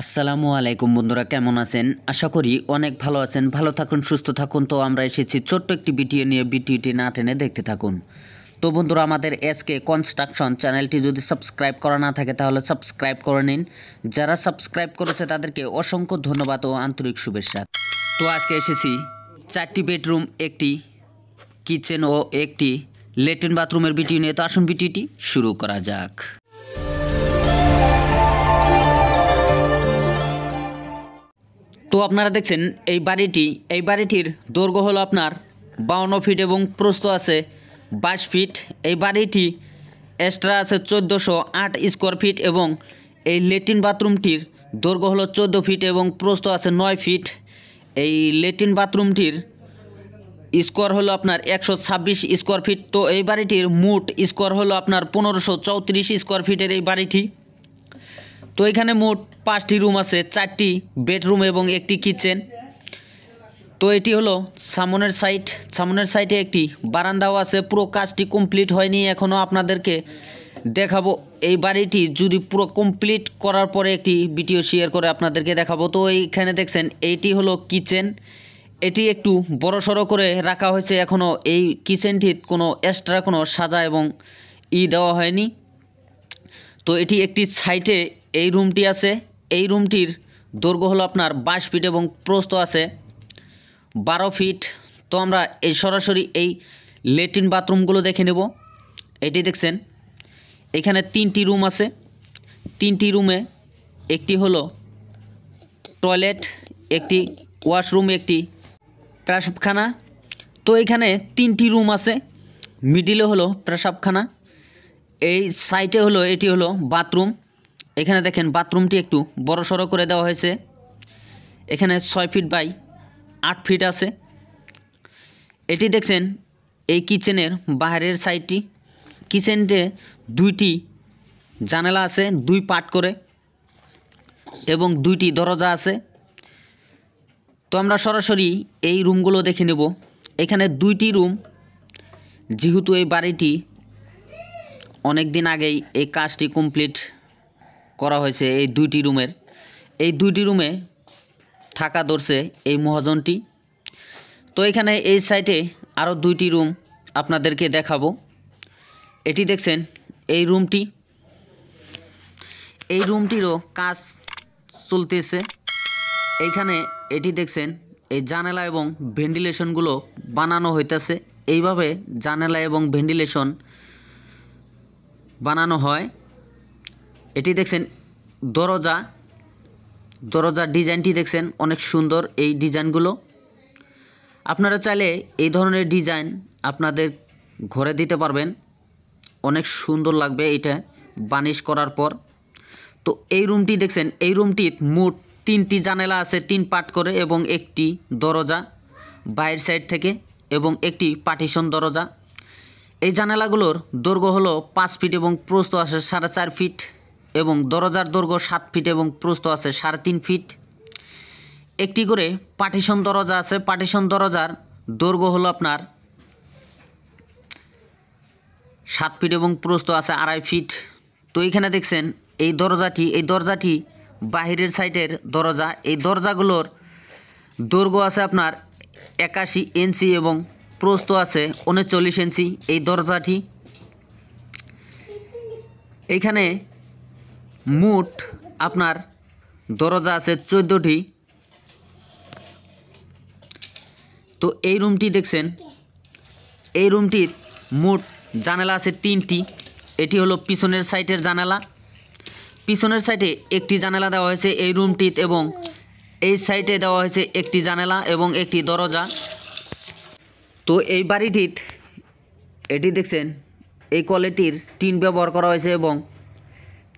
আসসালামু আলাইকুম বন্ধুরা কেমন আছেন আশা করি অনেক ভালো আছেন ভালো থাকুন সুস্থ থাকুন তো আমরা এসেছি ছোট্ট একটি বিটিএ নিয়ে বিটিটি না টেনে দেখতে থাকুন তো বন্ধুরা আমাদের এসকে কনস্ট্রাকশন চ্যানেলটি যদি সাবস্ক্রাইব করা না থাকে তাহলে সাবস্ক্রাইব করে নিন যারা সাবস্ক্রাইব করেছে তাদেরকে অসংখ্য ধন্যবাদ ও আন্তরিক শুভেচ্ছা তো আজকে এসেছি চারটি বেডরুম একটি কিচেন ও একটি লেট্রিন বাথরুমের ভিডিও নিয়ে তো আসুন বিটিটি শুরু করা যাক তো আপনারা দেখছেন এই বাড়িটি এই বাড়িটির দৈর্ঘ্য হলো আপনার বাউন্ন ফিট এবং প্রস্ত আছে বাইশ ফিট এই বাড়িটি এক্সট্রা আছে চোদ্দোশো আট স্কোয়ার ফিট এবং এই লেট্রিন বাথরুমটির দৈর্ঘ্য হলো চোদ্দো ফিট এবং প্রস্ত আছে নয় ফিট এই লেট্রিন বাথরুমটির স্কোয়ার হলো আপনার একশো ছাব্বিশ স্কোয়ার ফিট তো এই বাড়িটির মোট স্কোয়ার হলো আপনার পনেরোশো চৌত্রিশ স্কোয়ার ফিটের এই বাড়িটি তো এখানে মোট পাঁচটি রুম আছে চারটি বেডরুম এবং একটি কিচেন তো এটি হলো সামনের সাইড সামনের সাইডে একটি বারান্দাও আছে পুরো কাজটি কমপ্লিট হয়নি এখনও আপনাদেরকে দেখাবো এই বাড়িটি যদি পুরো কমপ্লিট করার পরে একটি ভিডিও শেয়ার করে আপনাদেরকে দেখাবো তো এইখানে দেখছেন এইটি হলো কিচেন এটি একটু বড় সড়ো করে রাখা হয়েছে এখনও এই কিচেনটির কোনো এক্সট্রা কোনো সাজা এবং ই দেওয়া হয়নি তো এটি একটি সাইটে এই রুমটি আছে এই রুমটির দৈর্ঘ্য হলো আপনার বাইশ ফিট এবং প্রস্ত আছে বারো ফিট তো আমরা এই সরাসরি এই লেট্রিন বাথরুমগুলো দেখে নেব এটি দেখছেন এখানে তিনটি রুম আছে তিনটি রুমে একটি হলো টয়লেট একটি ওয়াশরুম একটি প্রাসাবখানা তো এখানে তিনটি রুম আছে মিডিলে হলো প্রাসাবখানা এই সাইটে হলো এটি হলো বাথরুম এখানে দেখেন বাথরুমটি একটু বড় সড়ো করে দেওয়া হয়েছে এখানে ছয় ফিট বাই আট ফিট আছে এটি দেখছেন এই কিচেনের বাইরের সাইডটি কিচেনটে দুইটি জানালা আছে দুই পাট করে এবং দুইটি দরজা আছে তো আমরা সরাসরি এই রুমগুলো দেখে নেব এখানে দুইটি রুম যেহেতু এই বাড়িটি অনেক দিন আগেই এই কাজটি কমপ্লিট করা হয়েছে এই দুইটি রুমের এই দুইটি রুমে থাকা ধরছে এই মহাজনটি তো এখানে এই সাইটে আরও দুইটি রুম আপনাদেরকে দেখাবো এটি দেখছেন এই রুমটি এই রুমটিরও কাজ চলতেছে এইখানে এটি দেখছেন এই জানালা এবং ভেন্টিলেশনগুলো বানানো হইতেছে এইভাবে জানালা এবং ভেন্টিলেশন বানানো হয় এটি দেখছেন দরজা দরজার ডিজাইনটি দেখছেন অনেক সুন্দর এই ডিজাইনগুলো আপনারা চাইলে এই ধরনের ডিজাইন আপনাদের ঘরে দিতে পারবেন অনেক সুন্দর লাগবে এটা বানিশ করার পর তো এই রুমটি দেখছেন এই রুমটির মোট তিনটি জানালা আছে তিন পাট করে এবং একটি দরজা বাইরের সাইড থেকে এবং একটি পার্টিশন দরজা এই জানালাগুলোর দৈর্ঘ্য হলো পাঁচ ফিট এবং প্রস্ত আছে সাড়ে চার ফিট এবং দরজার দৈর্ঘ্য সাত ফিট এবং প্রস্ত আছে সাড়ে তিন ফিট একটি করে পার্টিশন দরজা আছে পার্টিশন দরজার দৈর্ঘ্য হলো আপনার সাত ফিট এবং প্রস্ত আছে আড়াই ফিট তো এইখানে দেখছেন এই দরজাটি এই দরজাটি বাহিরের সাইডের দরজা এই দরজাগুলোর দৈর্ঘ্য আছে আপনার একাশি ইঞ্চি এবং প্রস্ত আছে উনচল্লিশ ইঞ্চি এই দরজাটি এইখানে মোট আপনার দরজা আছে চোদ্দোটি তো এই রুমটি দেখছেন এই রুমটির মুট জানালা আছে তিনটি এটি হলো পিছনের সাইডের জানালা পিছনের সাইডে একটি জানালা দেওয়া হয়েছে এই রুমটিতে এবং এই সাইডে দেওয়া হয়েছে একটি জানালা এবং একটি দরজা তো এই বাড়িটির এটি দেখছেন এই কোয়ালিটির টিন ব্যবহার করা হয়েছে এবং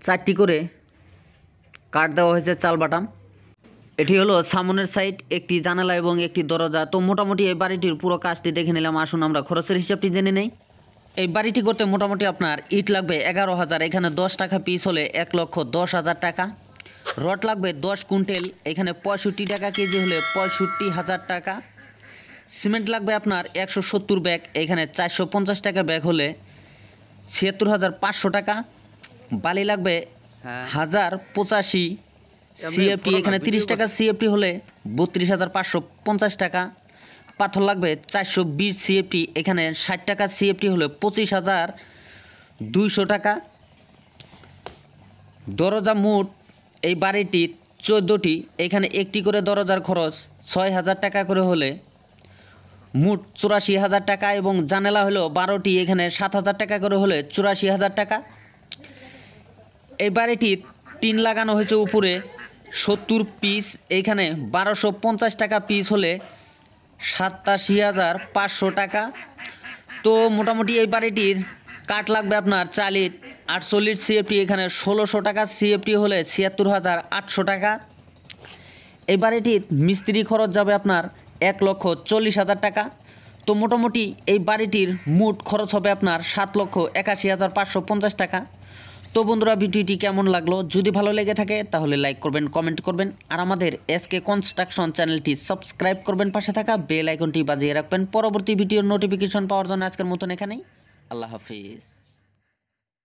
চারটি করে কাঠ দেওয়া হয়েছে চাল বাটাম এটি হলো সামনের সাইড একটি জানালা এবং একটি দরজা তো মোটামুটি এই বাড়িটির পুরো কাজটি দেখে নিলাম আসুন আমরা খরচের হিসাবটি জেনে নেই এই বাড়িটি করতে মোটামুটি আপনার ইট লাগবে এগারো হাজার এখানে দশ টাকা পিস হলে এক লক্ষ দশ হাজার টাকা রড লাগবে দশ কুইন্টেল এখানে পঁয়ষট্টি টাকা কেজি হলে পঁয়ষট্টি হাজার টাকা সিমেন্ট লাগবে আপনার একশো সত্তর ব্যাগ এখানে চারশো পঞ্চাশ টাকা ব্যাগ হলে ছিয়াত্তর হাজার পাঁচশো টাকা বালি লাগবে হ্যাঁ। হাজার পঁচাশি সিএফটি এখানে তিরিশ টাকা সিএফটি হলে বত্রিশ হাজার পাঁচশো পঞ্চাশ টাকা পাথর লাগবে চারশো বিশ সিএফটি এখানে ষাট টাকা সিএফটি হলে পঁচিশ হাজার দুইশো টাকা দরজা মোট এই বাড়িটি চোদ্দোটি এখানে একটি করে দরজার খরচ ছয় হাজার টাকা করে হলে মোট চুরাশি হাজার টাকা এবং জানালা হলো বারোটি এখানে সাত হাজার টাকা করে হলে চুরাশি হাজার টাকা এই বাড়িটি টিন লাগানো হয়েছে উপরে সত্তর পিস এইখানে বারোশো পঞ্চাশ টাকা পিস হলে সাতাশি হাজার পাঁচশো টাকা তো মোটামুটি এই বাড়িটির কাট লাগবে আপনার চালিত আটচল্লিশ সিএফটি এখানে ষোলোশো টাকা সিএফটি হলে ছিয়াত্তর হাজার আটশো টাকা এই বাড়িটির মিস্ত্রি খরচ যাবে আপনার এক লক্ষ চল্লিশ হাজার টাকা তো মোটামুটি এই বাড়িটির মোট খরচ হবে আপনার সাত লক্ষ একাশি হাজার পাঁচশো পঞ্চাশ টাকা তো বন্ধুরা ভিডিওটি কেমন লাগলো যদি ভালো লেগে থাকে তাহলে লাইক করবেন কমেন্ট করবেন আর আমাদের এসকে কনস্ট্রাকশন চ্যানেলটি সাবস্ক্রাইব করবেন পাশে থাকা বেল আইকনটি বাজিয়ে রাখবেন পরবর্তী ভিডিওর নোটিফিকেশন পাওয়ার জন্য আজকের মতন এখানেই আল্লাহ হাফিজ